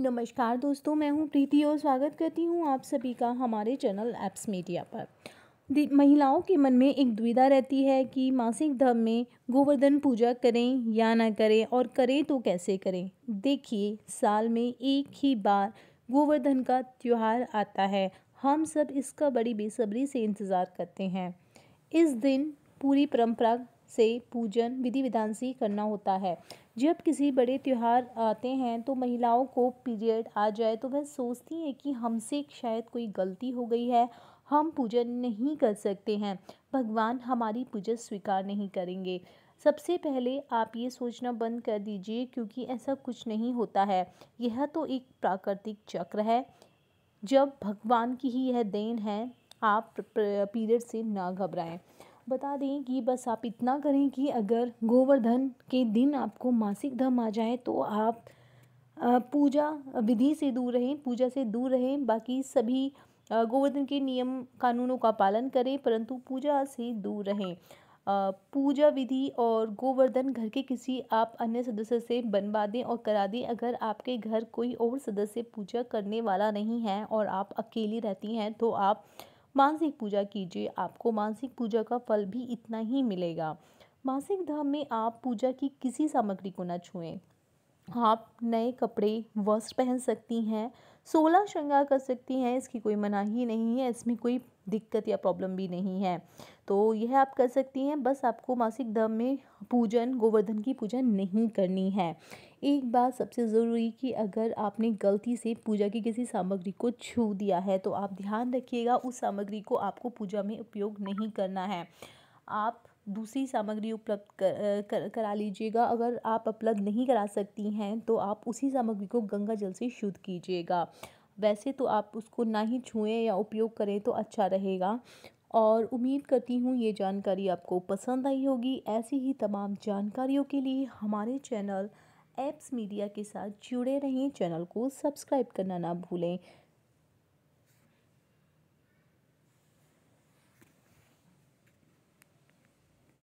नमस्कार दोस्तों मैं हूं प्रीति और स्वागत करती हूं आप सभी का हमारे चैनल एप्स मीडिया पर महिलाओं के मन में एक दुविधा रहती है कि मासिक धर्म में गोवर्धन पूजा करें या ना करें और करें तो कैसे करें देखिए साल में एक ही बार गोवर्धन का त्यौहार आता है हम सब इसका बड़ी बेसब्री से इंतज़ार करते हैं इस दिन पूरी परंपरा से पूजन विधि विधान से करना होता है जब किसी बड़े त्यौहार आते हैं तो महिलाओं को पीरियड आ जाए तो वह सोचती हैं कि हमसे शायद कोई गलती हो गई है हम पूजन नहीं कर सकते हैं भगवान हमारी पूजा स्वीकार नहीं करेंगे सबसे पहले आप ये सोचना बंद कर दीजिए क्योंकि ऐसा कुछ नहीं होता है यह तो एक प्राकृतिक चक्र है जब भगवान की ही यह देन है आप पीरियड से ना घबराएं बता दें कि बस आप इतना करें कि अगर गोवर्धन के दिन आपको मासिक धर्म आ जाए तो आप पूजा विधि से दूर रहें पूजा से दूर रहें बाकी सभी गोवर्धन के नियम कानूनों का पालन करें परंतु पूजा से दूर रहें पूजा विधि और गोवर्धन घर के किसी आप अन्य सदस्य से बनवा दें और करा दें अगर आपके घर कोई और सदस्य पूजा करने वाला नहीं है और आप अकेली रहती हैं तो आप मानसिक पूजा कीजिए आपको मानसिक पूजा का फल भी इतना ही मिलेगा मासिक धाम में आप पूजा की किसी सामग्री को ना छुएं आप नए कपड़े वस्त्र पहन सकती हैं सोलह श्रृंगार कर सकती हैं इसकी कोई मनाही नहीं है इसमें कोई दिक्कत या प्रॉब्लम भी नहीं है तो यह आप कर सकती हैं बस आपको मासिक धर्म में पूजन गोवर्धन की पूजा नहीं करनी है एक बात सबसे ज़रूरी कि अगर आपने गलती से पूजा की किसी सामग्री को छू दिया है तो आप ध्यान रखिएगा उस सामग्री को आपको पूजा में उपयोग नहीं करना है आप दूसरी सामग्री उपलब्ध कर, कर, करा लीजिएगा अगर आप उपलब्ध नहीं करा सकती हैं तो आप उसी सामग्री को गंगा जल से शुद्ध कीजिएगा वैसे तो आप उसको ना ही छुएं या उपयोग करें तो अच्छा रहेगा और उम्मीद करती हूँ ये जानकारी आपको पसंद आई होगी ऐसी ही तमाम जानकारियों के लिए हमारे चैनल एप्स मीडिया के साथ जुड़े रहें चैनल को सब्सक्राइब करना ना भूलें